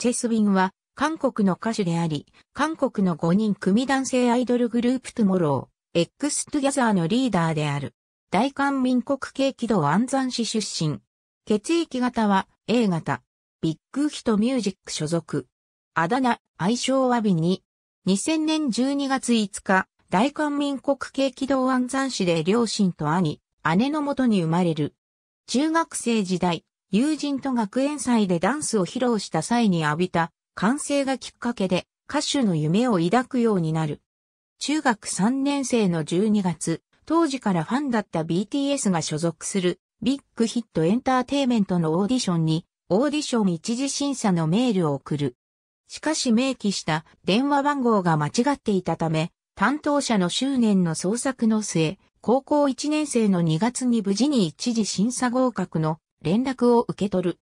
チェスビンは、韓国の歌手であり、韓国の5人組男性アイドルグループトゥモロー、X トゥギャザーのリーダーである。大韓民国系軌道安山市出身。血液型は A 型。ビッグヒトミュージック所属。あだ名、愛称はビに。2000年12月5日、大韓民国系軌道安山市で両親と兄、姉のもとに生まれる。中学生時代、友人と学園祭でダンスを披露した際に浴びた歓声がきっかけで歌手の夢を抱くようになる。中学3年生の12月、当時からファンだった BTS が所属するビッグヒットエンターテイメントのオーディションにオーディション一時審査のメールを送る。しかし明記した電話番号が間違っていたため、担当者の執念の捜索の末、高校1年生の2月に無事に一時審査合格の連絡を受け取る。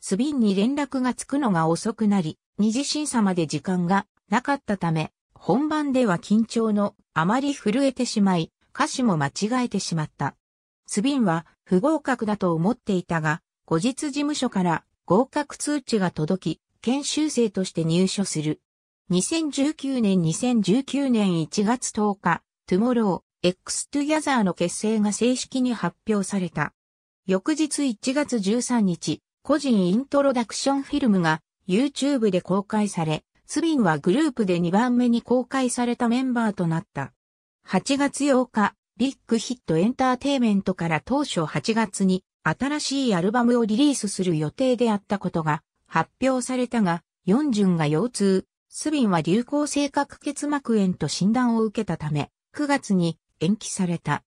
スビンに連絡がつくのが遅くなり、二次審査まで時間がなかったため、本番では緊張のあまり震えてしまい、歌詞も間違えてしまった。スビンは不合格だと思っていたが、後日事務所から合格通知が届き、研修生として入所する。2019年2019年1月10日、トゥモロー、X トゥギャザーの結成が正式に発表された。翌日1月13日、個人イントロダクションフィルムが YouTube で公開され、スビンはグループで2番目に公開されたメンバーとなった。8月8日、ビッグヒットエンターテイメントから当初8月に新しいアルバムをリリースする予定であったことが発表されたが、四順が腰痛、スビンは流行性角結膜炎と診断を受けたため、9月に延期された。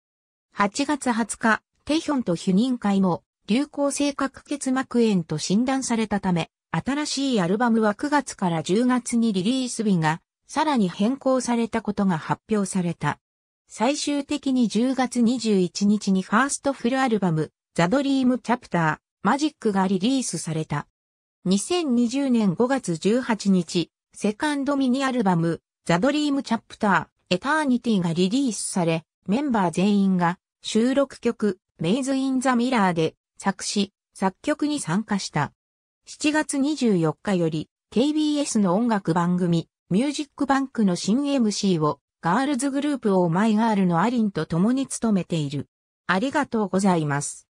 8月20日、テヒョンとヒュニン会も、流行性核結膜炎と診断されたため、新しいアルバムは9月から10月にリリース日が、さらに変更されたことが発表された。最終的に10月21日にファーストフルアルバム、ザ・ドリーム・チャプター、マジックがリリースされた。2020年5月18日、セカンドミニアルバム、ザ・ドリーム・チャプター、エターニティがリリースされ、メンバー全員が収録曲、メイズ・イン・ザ・ミラーで作詞、作曲に参加した。7月24日より KBS の音楽番組ミュージックバンクの新 MC をガールズグループをマイガールのアリンと共に務めている。ありがとうございます。